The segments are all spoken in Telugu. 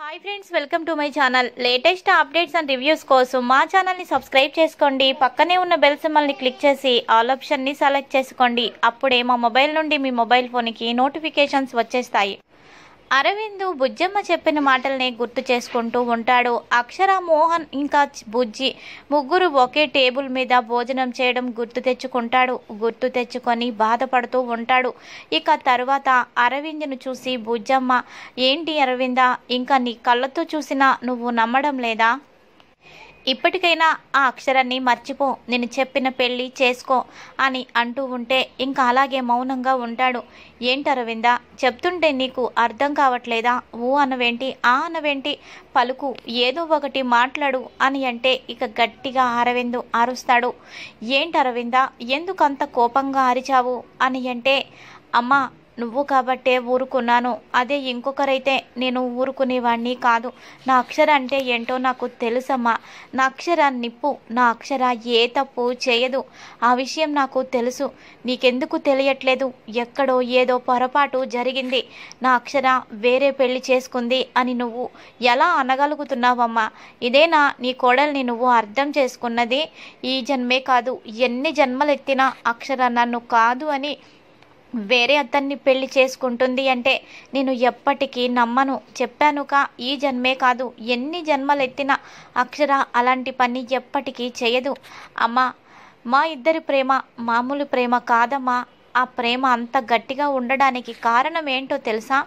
hi friends welcome to my channel latest updates and reviews కోసం మా ఛానల్ని సబ్స్క్రైబ్ చేసుకోండి పక్కనే ఉన్న బెల్ సిమ్మల్ని క్లిక్ చేసి ఆల్ ఆప్షన్ని సెలెక్ట్ చేసుకోండి అప్పుడే మా మొబైల్ నుండి మీ మొబైల్ ఫోన్కి నోటిఫికేషన్స్ వచ్చేస్తాయి అరవిందు బుజ్జమ్మ చెప్పిన మాటల్ని గుర్తు చేసుకుంటూ ఉంటాడు అక్షర మోహన్ ఇంకా బుజ్జి ముగ్గురు ఒకే టేబుల్ మీద భోజనం చేయడం గుర్తు తెచ్చుకుంటాడు గుర్తు తెచ్చుకొని బాధపడుతూ ఉంటాడు ఇక తర్వాత అరవిందును చూసి బుజ్జమ్మ ఏంటి అరవింద ఇంకా నీ కళ్ళతో చూసినా నువ్వు నమ్మడం లేదా ఇప్పటికైనా ఆ అక్షరాన్ని మర్చిపో నేను చెప్పిన పెళ్ళి చేసుకో అని అంటూ ఉంటే ఇంకా అలాగే మౌనంగా ఉంటాడు ఏంటి అరవింద చెప్తుంటే నీకు అర్థం కావట్లేదా ఊ అనవేంటి ఆ అనవేంటి పలుకు ఏదో ఒకటి మాట్లాడు అని అంటే ఇక గట్టిగా అరవిందు అరుస్తాడు ఏంటి అరవింద ఎందుకంత కోపంగా అరిచావు అని అంటే అమ్మ నువ్వు కాబట్టే ఊరుకున్నాను అదే ఇంకొకరైతే నేను ఊరుకునేవాణ్ణి కాదు నా అక్షర అంటే ఏంటో నాకు తెలుసమ్మా నా అక్షర నిప్పు నా అక్షర ఏ తప్పు చేయదు ఆ విషయం నాకు తెలుసు నీకెందుకు తెలియట్లేదు ఎక్కడో ఏదో పొరపాటు జరిగింది నా అక్షర వేరే పెళ్లి చేసుకుంది అని నువ్వు ఎలా అనగలుగుతున్నావమ్మా ఇదేనా నీ కోడల్ని నువ్వు అర్థం చేసుకున్నది ఈ జన్మే కాదు ఎన్ని జన్మలెత్తినా అక్షర నన్ను కాదు అని వేరే అతన్ని పెళ్లి చేసుకుంటుంది అంటే నేను ఎప్పటికీ నమ్మను చెప్పానుక ఈ జన్మే కాదు ఎన్ని జన్మలెత్తిన అక్షర అలాంటి పని ఎప్పటికీ చేయదు అమ్మా మా ఇద్దరి ప్రేమ మామూలు ప్రేమ కాదమ్మా ఆ ప్రేమ అంత గట్టిగా ఉండడానికి కారణం ఏంటో తెలుసా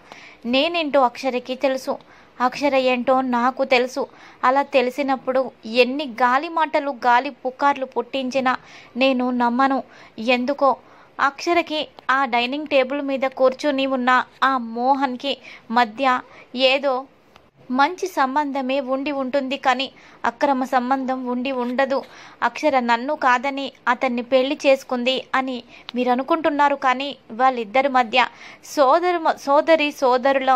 నేనేంటో అక్షరకి తెలుసు అక్షర ఏంటో నాకు తెలుసు అలా తెలిసినప్పుడు ఎన్ని గాలి మాటలు గాలి పుకార్లు పుట్టించినా నేను నమ్మను ఎందుకో అక్షరకి ఆ డైనింగ్ టేబుల్ మీద కూర్చుని ఉన్న ఆ మోహన్కి మధ్య ఏదో మంచి సంబంధమే ఉండి ఉంటుంది కానీ అక్రమ సంబంధం ఉండి ఉండదు అక్షర నన్ను కాదని అతన్ని పెళ్లి చేసుకుంది అని మీరు అనుకుంటున్నారు కానీ వాళ్ళిద్దరి మధ్య సోదరు సోదరి సోదరుల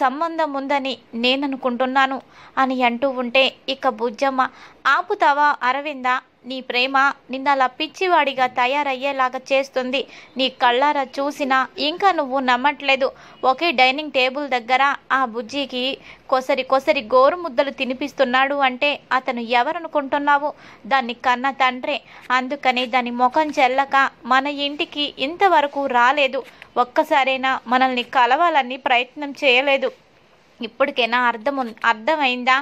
సంబంధం ఉందని నేననుకుంటున్నాను అని అంటూ ఉంటే ఇక బుజ్జమ్మ ఆపుతావా అరవిందా నీ ప్రేమ నిన్నలా పిచ్చివాడిగా తయారయ్యేలాగా చేస్తుంది నీ కళ్ళారా చూసినా ఇంకా నువ్వు నమ్మట్లేదు ఒకే డైనింగ్ టేబుల్ దగ్గర ఆ బుజ్జికి కొసరి కొసరి గోరు ముద్దలు తినిపిస్తున్నాడు అంటే అతను ఎవరనుకుంటున్నావు దాన్ని కన్న తండ్రే అందుకని దాని ముఖం చెల్లక మన ఇంటికి ఇంతవరకు రాలేదు ఒక్కసారైనా మనల్ని కలవాలని ప్రయత్నం చేయలేదు ఇప్పటికైనా అర్థం అర్థమైందా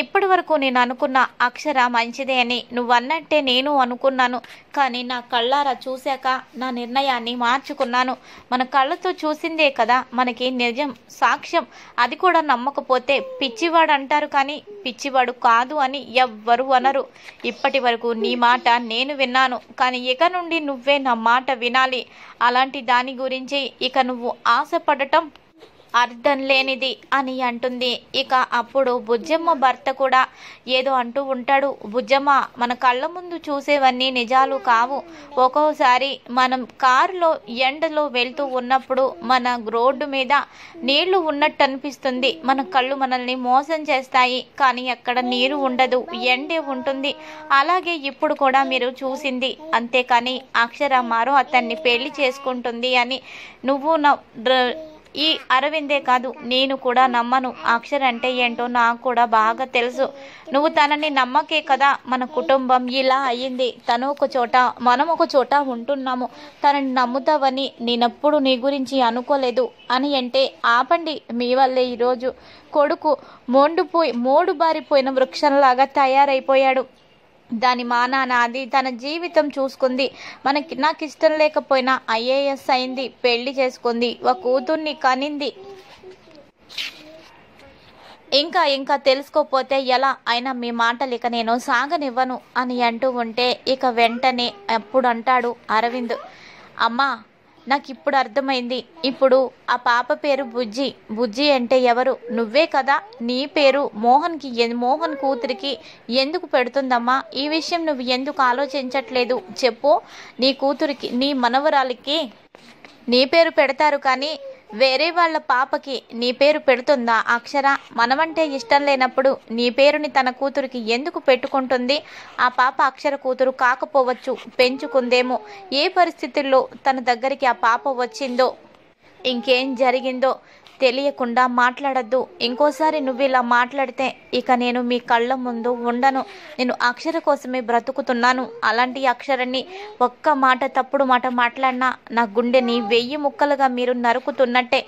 ఇప్పటి వరకు నేను అనుకున్న అక్షర మంచిదే అని నువ్వు అన్నట్టే నేను అనుకున్నాను కానీ నా కళ్ళారా చూశాక నా నిర్ణయాన్ని మార్చుకున్నాను మన కళ్ళతో చూసిందే కదా మనకి నిజం సాక్ష్యం అది కూడా నమ్మకపోతే పిచ్చివాడు అంటారు కానీ పిచ్చివాడు కాదు అని ఎవ్వరు అనరు ఇప్పటి వరకు నీ మాట నేను విన్నాను కానీ ఇక నుండి నువ్వే నా మాట వినాలి అలాంటి దాని గురించి ఇక నువ్వు ఆశపడటం అర్థం లేనిది అని అంటుంది ఇక అప్పుడు బుజ్జమ్మ భర్త కూడా ఏదో అంటూ ఉంటాడు బుజ్జమ్మ మన కళ్ళ ముందు చూసేవన్నీ నిజాలు కావు ఒక్కోసారి మనం కారులో ఎండలో వెళ్తూ ఉన్నప్పుడు మన రోడ్డు మీద నీళ్లు ఉన్నట్టు అనిపిస్తుంది మన కళ్ళు మనల్ని మోసం చేస్తాయి కానీ అక్కడ నీరు ఉండదు ఎండే ఉంటుంది అలాగే ఇప్పుడు కూడా మీరు చూసింది అంతేకాని అక్షరమారు అతన్ని పెళ్లి చేసుకుంటుంది అని నువ్వు నా ఈ అరవిందే కాదు నేను కూడా నమ్మను అక్షర్ అంటే ఏంటో నాకు కూడా బాగా తెలుసు నువ్వు తనని నమ్మకే కదా మన కుటుంబం ఇలా అయ్యింది తను ఒక చోట మనం ఒక చోట ఉంటున్నాము తనని నమ్ముతావని నేనప్పుడు నీ గురించి అనుకోలేదు అని అంటే ఆపండి మీ వల్లే ఈరోజు కొడుకు మోండుపోయి మోడు బారిపోయిన వృక్షంలాగా తయారైపోయాడు దాని మానా నాది తన జీవితం చూసుకుంది మనకి నాకు ఇష్టం లేకపోయినా ఐఏఎస్ అయింది పెళ్లి చేసుకుంది ఒక కూతుర్ని కనింది ఇంకా ఇంకా తెలుసుకోపోతే ఎలా అయినా మీ మాటలు ఇక నేను సాగనివ్వను అని అంటూ ఉంటే ఇక వెంటనే అప్పుడు అంటాడు అరవింద్ అమ్మా నాకు ఇప్పుడు అర్థమైంది ఇప్పుడు ఆ పాప పేరు బుజ్జి బుజ్జి అంటే ఎవరు నువ్వే కదా నీ పేరు మోహన్కి మోహన్ కూతురికి ఎందుకు పెడుతుందమ్మా ఈ విషయం నువ్వు ఎందుకు ఆలోచించట్లేదు చెప్పు నీ కూతురికి నీ మనవరాలికి నీ పేరు పెడతారు కానీ వేరే వాళ్ళ పాపకి నీ పేరు పెడుతుందా అక్షర మనమంటే ఇష్టం లేనప్పుడు నీ పేరుని తన కూతురికి ఎందుకు పెట్టుకుంటుంది ఆ పాప అక్షర కూతురు కాకపోవచ్చు పెంచుకుందేమో ఏ పరిస్థితుల్లో తన దగ్గరికి ఆ పాప వచ్చిందో ఇంకేం జరిగిందో తెలియకుండా మాట్లాడద్దు ఇంకోసారి నువ్వు ఇలా మాట్లాడితే ఇక నేను మీ కళ్ళ ముందు ఉండను నేను అక్షర కోసమే బ్రతుకుతున్నాను అలాంటి అక్షరాన్ని ఒక్క మాట తప్పుడు మాట మాట్లాడినా నా గుండెని వెయ్యి ముక్కలుగా మీరు నరుకుతున్నట్టే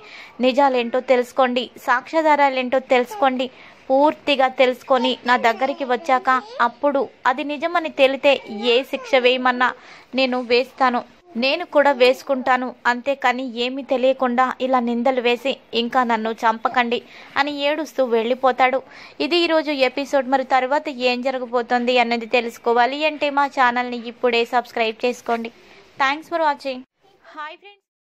నిజాలేంటో తెలుసుకోండి సాక్ష్యాధారాలేంటో తెలుసుకోండి పూర్తిగా తెలుసుకొని నా దగ్గరికి వచ్చాక అప్పుడు అది నిజమని తెలితే ఏ శిక్ష వేయమన్నా నేను వేస్తాను నేను కూడా వేసుకుంటాను అంతేకాని ఏమీ తెలియకుండా ఇలా నిందలు వేసి ఇంకా నన్ను చంపకండి అని ఏడుస్తూ వెళ్ళిపోతాడు ఇది ఈరోజు ఎపిసోడ్ మరి తర్వాత ఏం జరగబోతోంది అన్నది తెలుసుకోవాలి అంటే మా ఛానల్ని ఇప్పుడే సబ్స్క్రైబ్ చేసుకోండి thanks for watching hi friends